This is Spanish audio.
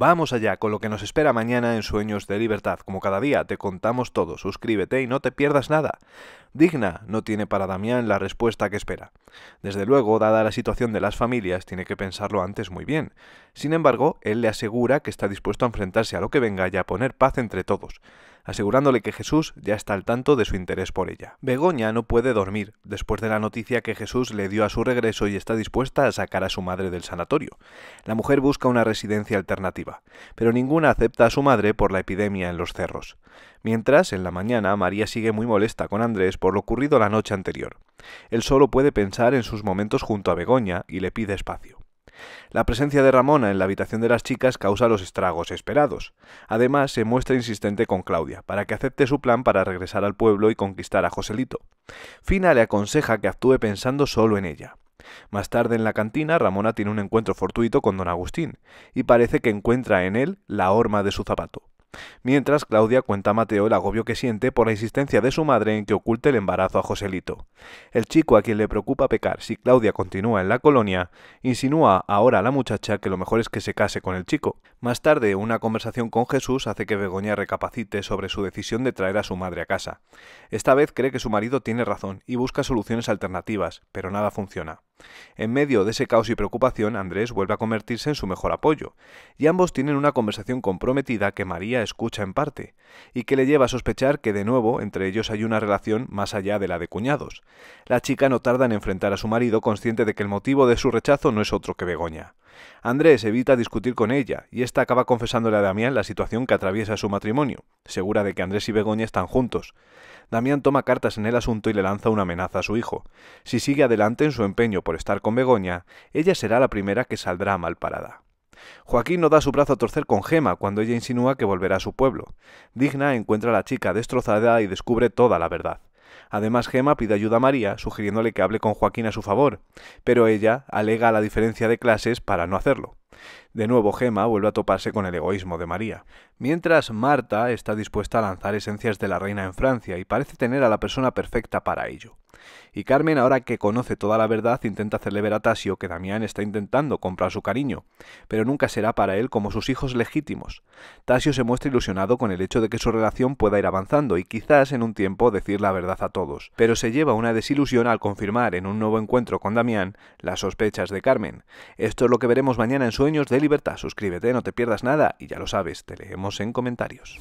Vamos allá con lo que nos espera mañana en Sueños de Libertad. Como cada día, te contamos todo. Suscríbete y no te pierdas nada digna no tiene para Damián la respuesta que espera. Desde luego, dada la situación de las familias, tiene que pensarlo antes muy bien. Sin embargo, él le asegura que está dispuesto a enfrentarse a lo que venga y a poner paz entre todos, asegurándole que Jesús ya está al tanto de su interés por ella. Begoña no puede dormir después de la noticia que Jesús le dio a su regreso y está dispuesta a sacar a su madre del sanatorio. La mujer busca una residencia alternativa, pero ninguna acepta a su madre por la epidemia en los cerros mientras en la mañana María sigue muy molesta con Andrés por lo ocurrido la noche anterior. Él solo puede pensar en sus momentos junto a Begoña y le pide espacio. La presencia de Ramona en la habitación de las chicas causa los estragos esperados. Además, se muestra insistente con Claudia, para que acepte su plan para regresar al pueblo y conquistar a Joselito. Fina le aconseja que actúe pensando solo en ella. Más tarde en la cantina, Ramona tiene un encuentro fortuito con don Agustín, y parece que encuentra en él la horma de su zapato. Mientras, Claudia cuenta a Mateo el agobio que siente por la insistencia de su madre en que oculte el embarazo a Joselito. El chico a quien le preocupa pecar si Claudia continúa en la colonia, insinúa ahora a la muchacha que lo mejor es que se case con el chico. Más tarde, una conversación con Jesús hace que Begoña recapacite sobre su decisión de traer a su madre a casa. Esta vez cree que su marido tiene razón y busca soluciones alternativas, pero nada funciona. En medio de ese caos y preocupación, Andrés vuelve a convertirse en su mejor apoyo, y ambos tienen una conversación comprometida que María escucha en parte, y que le lleva a sospechar que de nuevo entre ellos hay una relación más allá de la de cuñados. La chica no tarda en enfrentar a su marido consciente de que el motivo de su rechazo no es otro que Begoña. Andrés evita discutir con ella y esta acaba confesándole a Damián la situación que atraviesa su matrimonio, segura de que Andrés y Begoña están juntos. Damián toma cartas en el asunto y le lanza una amenaza a su hijo. Si sigue adelante en su empeño por estar con Begoña, ella será la primera que saldrá mal parada. Joaquín no da su brazo a torcer con Gema cuando ella insinúa que volverá a su pueblo. Digna encuentra a la chica destrozada y descubre toda la verdad. Además, Gemma pide ayuda a María, sugiriéndole que hable con Joaquín a su favor, pero ella alega la diferencia de clases para no hacerlo. De nuevo, Gemma vuelve a toparse con el egoísmo de María. Mientras, Marta está dispuesta a lanzar esencias de la reina en Francia y parece tener a la persona perfecta para ello. Y Carmen, ahora que conoce toda la verdad, intenta hacerle ver a Tasio que Damián está intentando comprar su cariño, pero nunca será para él como sus hijos legítimos. Tasio se muestra ilusionado con el hecho de que su relación pueda ir avanzando y quizás en un tiempo decir la verdad a todos, pero se lleva una desilusión al confirmar en un nuevo encuentro con Damián las sospechas de Carmen. Esto es lo que veremos mañana en Sueños de Libertad. Suscríbete, no te pierdas nada y ya lo sabes, te leemos en comentarios.